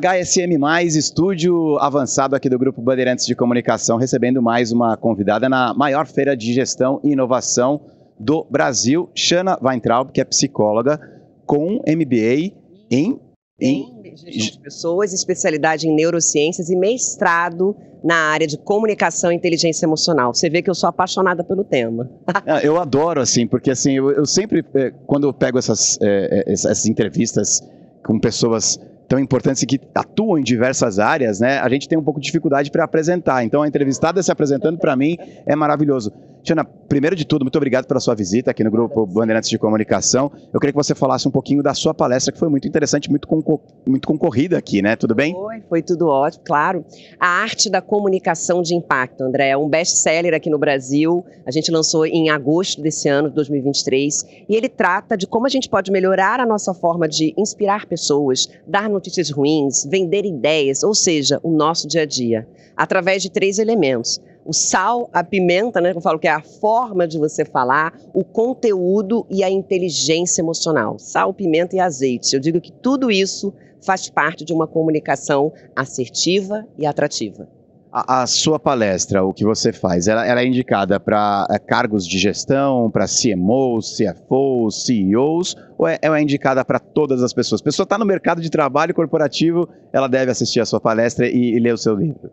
HSM, estúdio avançado aqui do Grupo Bandeirantes de Comunicação, recebendo mais uma convidada na maior feira de gestão e inovação do Brasil, Shana Weintraub, que é psicóloga, com MBA em. em gestão de pessoas, especialidade em neurociências e mestrado na área de comunicação e inteligência emocional. Você vê que eu sou apaixonada pelo tema. Ah, eu adoro, assim, porque assim, eu, eu sempre, eh, quando eu pego eh, eh, essas, essas entrevistas com pessoas tão importantes e que atuam em diversas áreas, né? A gente tem um pouco de dificuldade para apresentar. Então a entrevistada se apresentando para mim é maravilhoso. Tiana, primeiro de tudo, muito obrigado pela sua visita aqui no Grupo Bandeirantes de Comunicação. Eu queria que você falasse um pouquinho da sua palestra, que foi muito interessante, muito, concor muito concorrida aqui, né? Tudo bem? Foi, foi tudo ótimo, claro. A arte da comunicação de impacto, André, é um best-seller aqui no Brasil. A gente lançou em agosto desse ano, 2023, e ele trata de como a gente pode melhorar a nossa forma de inspirar pessoas, dar notícias ruins, vender ideias, ou seja, o nosso dia a dia, através de três elementos o sal, a pimenta, né? Eu falo que é a forma de você falar, o conteúdo e a inteligência emocional. Sal, pimenta e azeite. Eu digo que tudo isso faz parte de uma comunicação assertiva e atrativa. A, a sua palestra, o que você faz, ela, ela é indicada para eh, cargos de gestão, para CMOs, CFOs, CEOs, ou é, é indicada para todas as pessoas? A pessoa está no mercado de trabalho corporativo, ela deve assistir a sua palestra e, e ler o seu livro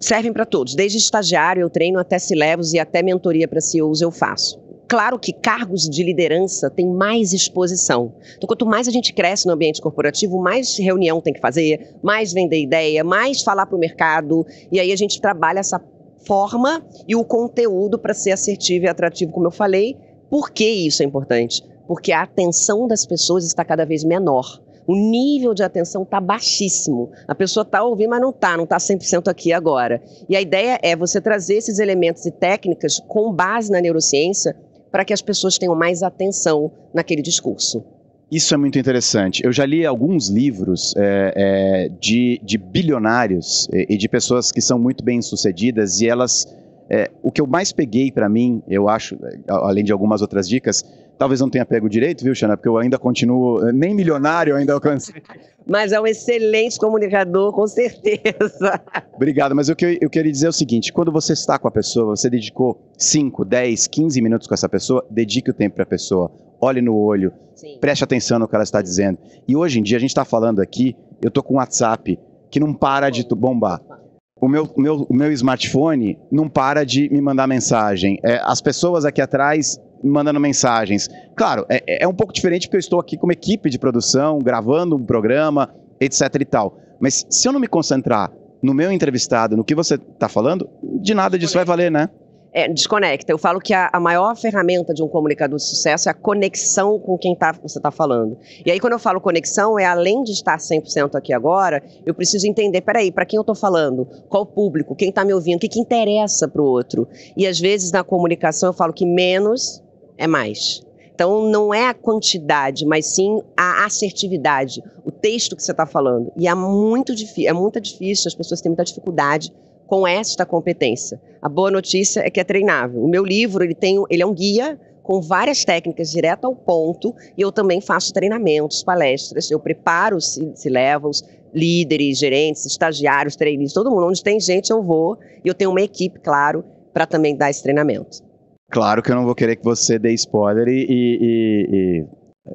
servem para todos. Desde estagiário eu treino até se levos e até mentoria para CEOs eu faço. Claro que cargos de liderança têm mais exposição. Então, quanto mais a gente cresce no ambiente corporativo, mais reunião tem que fazer, mais vender ideia, mais falar para o mercado. E aí a gente trabalha essa forma e o conteúdo para ser assertivo e atrativo, como eu falei. Por que isso é importante? Porque a atenção das pessoas está cada vez menor. O nível de atenção está baixíssimo. A pessoa está ouvindo, mas não está, não está 100% aqui agora. E a ideia é você trazer esses elementos e técnicas com base na neurociência para que as pessoas tenham mais atenção naquele discurso. Isso é muito interessante. Eu já li alguns livros é, é, de, de, bilionários é, e, de pessoas que são muito bem sucedidas e elas. É, o que eu mais peguei para mim, eu acho, é, além de algumas outras dicas, Talvez não tenha pego direito, viu, Xana? Porque eu ainda continuo, eh, nem milionário ainda alcancei. Mas é um excelente comunicador, com certeza. Obrigado, mas o que eu, queria dizer é o seguinte: quando você está com a pessoa, você dedicou 5, 10, 15 minutos com essa pessoa, dedique o tempo para a pessoa. Olhe no olho, Sim. preste atenção no que ela está dizendo. E hoje em dia a gente está falando aqui, eu tô com um WhatsApp que não para de bombar o meu, meu, o meu smartphone não para de me mandar mensagem. É, as pessoas aqui atrás mandando mensagens. Claro, é, é, é um pouco diferente porque eu estou aqui como equipe de produção, gravando um programa, etc e tal. Mas se eu não me concentrar no meu entrevistado, no que você está falando, de nada disso vai valer, né? É, desconecta. Eu falo que a, a, maior ferramenta de um comunicador de sucesso é a conexão com quem tá, você está falando. E aí, quando eu falo conexão, é além de estar 100% aqui agora, eu preciso entender, peraí, para quem eu estou falando? Qual o público? Quem está me ouvindo? O que, que interessa para o outro? E às vezes, na comunicação, eu falo que menos é mais. Então, não é a quantidade, mas sim a assertividade, o texto que você está falando. E é muito, é muito difícil, as pessoas têm muita dificuldade com esta competência. A boa notícia é que é treinável. O meu livro ele tem, ele é um guia com várias técnicas direto ao ponto e eu também faço treinamentos, palestras, eu preparo se, se levels, líderes, gerentes, estagiários, treinistas, todo mundo onde tem gente eu vou e eu tenho uma equipe, claro, para também dar esse treinamento. Claro que eu não vou querer que você dê spoiler e, e, e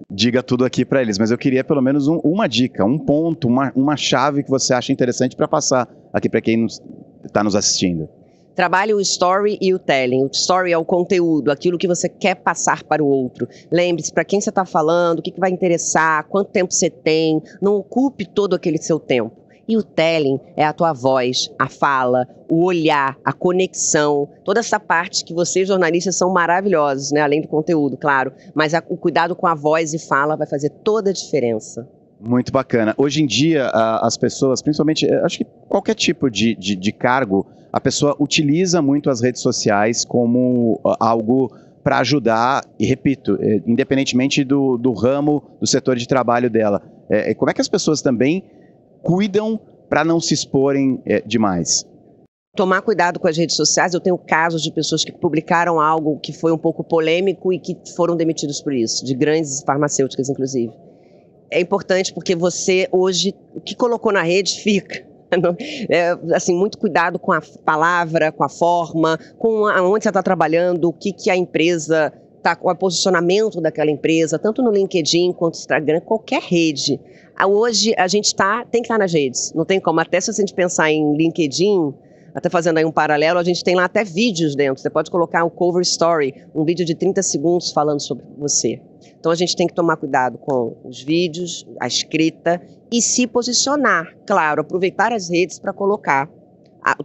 diga tudo aqui para eles, mas eu queria pelo menos um, uma dica, um ponto, uma, uma chave que você acha interessante para passar aqui para quem está nos, tá nos assistindo. Trabalhe o story e o telling. O story é o conteúdo, aquilo que você quer passar para o outro. Lembre-se para quem você está falando, o que, que vai interessar, quanto tempo você tem. Não ocupe todo aquele seu tempo. E o telling é a tua voz, a fala, o olhar, a conexão, toda essa parte que vocês jornalistas são maravilhosos, né? Além do conteúdo, claro, mas a, o cuidado com a voz e fala vai fazer toda a diferença. Muito bacana. Hoje em dia, as pessoas, principalmente, eh, acho que qualquer tipo de, de, de cargo, a pessoa utiliza muito as redes sociais como ah, algo para ajudar, e repito, eh, independentemente do, do ramo, do setor de trabalho dela. É, como é que as pessoas também cuidam para não se exporem é, demais? Tomar cuidado com as redes sociais. Eu tenho casos de pessoas que publicaram algo que foi um pouco polêmico e que foram demitidos por isso, de grandes farmacêuticas, inclusive. É importante porque você hoje, o que colocou na rede fica. É? é, assim, muito cuidado com a palavra, com a forma, com onde você está trabalhando, o que, que a empresa está, o posicionamento daquela empresa, tanto no LinkedIn quanto no Instagram, qualquer rede. Hoje a gente tá, tem que estar tá nas redes, não tem como. Até se a gente pensar em LinkedIn, até fazendo aí um paralelo, a gente tem lá até vídeos dentro. Você pode colocar um cover story, um vídeo de 30 segundos falando sobre você. Então a gente tem que tomar cuidado com os vídeos, a escrita e se posicionar, claro, aproveitar as redes para colocar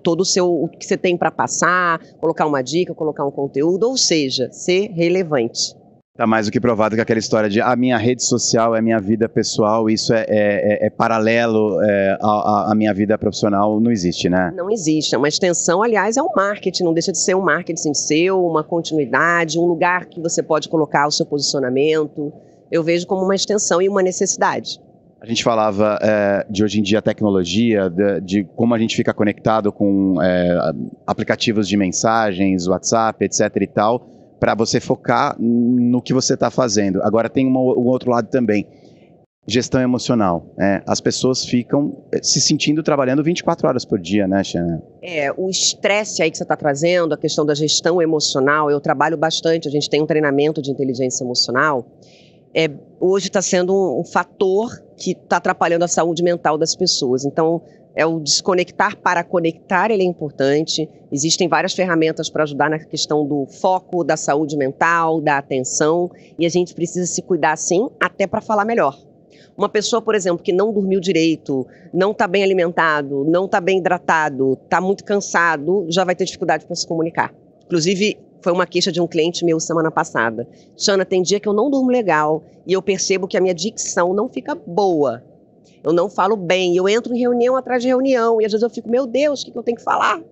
todo o seu o que você tem para passar, colocar uma dica, colocar um conteúdo, ou seja, ser relevante. Tá mais do que provado que aquela história de a minha rede social é minha vida pessoal, isso é, é, é, é paralelo à, é, à, minha vida profissional, não existe, né? Não existe. É uma extensão, aliás, é um marketing, não deixa de ser um marketing seu, uma continuidade, um lugar que você pode colocar o seu posicionamento. Eu vejo como uma extensão e uma necessidade. A gente falava é, de hoje em dia tecnologia, de, de, como a gente fica conectado com é, aplicativos de mensagens, WhatsApp, etc e tal para você focar no que você está fazendo. Agora tem uma, um outro lado também, gestão emocional. É, as pessoas ficam eh, se sentindo trabalhando 24 horas por dia, né, Xana? É, o estresse aí que você está trazendo, a questão da gestão emocional, eu trabalho bastante, a gente tem um treinamento de inteligência emocional. É, hoje está sendo um, um fator que está atrapalhando a saúde mental das pessoas. Então, é o desconectar para conectar, ele é importante. Existem várias ferramentas para ajudar na questão do foco, da saúde mental, da atenção, e a gente precisa se cuidar sim, até para falar melhor. Uma pessoa, por exemplo, que não dormiu direito, não está bem alimentado, não está bem hidratado, está muito cansado, já vai ter dificuldade para se comunicar. Inclusive, foi uma queixa de um cliente meu semana passada. Xana, tem dia que eu não durmo legal e eu percebo que a minha dicção não fica boa eu não falo bem, eu entro em reunião atrás de reunião, e às vezes eu fico, meu Deus, o que, que eu tenho que falar?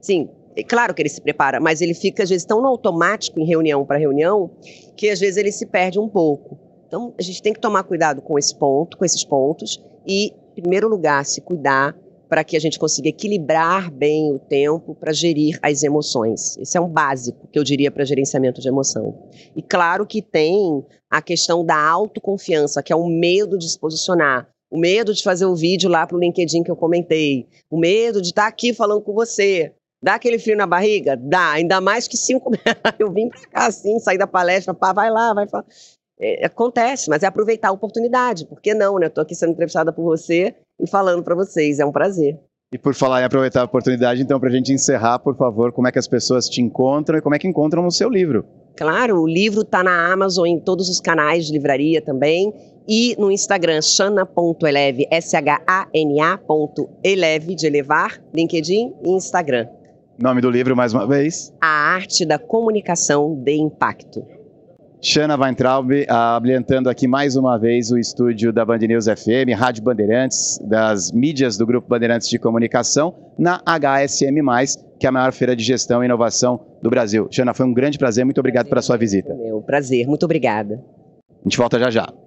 Sim, é claro que ele se prepara, mas ele fica, às vezes, tão no automático em reunião para reunião, que às vezes ele se perde um pouco. Então, a gente tem que tomar cuidado com esse ponto, com esses pontos, e, em primeiro lugar, se cuidar para que a gente consiga equilibrar bem o tempo para gerir as emoções. Esse é um básico que eu diria para gerenciamento de emoção. E claro que tem a questão da autoconfiança, que é o medo de se posicionar o medo de fazer o um vídeo lá para o LinkedIn que eu comentei, o medo de estar tá aqui falando com você. Dá aquele frio na barriga? Dá, ainda mais que cinco. eu vim para cá assim, saí da palestra, pá, vai lá, vai falar. É, acontece, mas é aproveitar a oportunidade, por que não, né? Eu aqui sendo entrevistada por você e falando para vocês, é um prazer. E por falar em aproveitar a oportunidade, então, para a gente encerrar, por favor, como é que as pessoas te encontram e como é que encontram o seu livro? Claro, o livro está na Amazon, em todos os canais de livraria também e no Instagram shana.eleve, S-H-A-N-A ponto eleve, de elevar, LinkedIn e Instagram. Nome do livro, mais uma vez? A Arte da Comunicação de Impacto. Xana Weintraub, abrilhantando aqui mais uma vez o estúdio da Band News FM, Rádio Bandeirantes, das mídias do Grupo Bandeirantes de Comunicação, na HSM+, que é a maior feira de gestão e inovação do Brasil. Xana, foi um grande prazer, muito obrigado prazer, pela sua visita. Meu prazer, muito obrigada. A gente volta já já.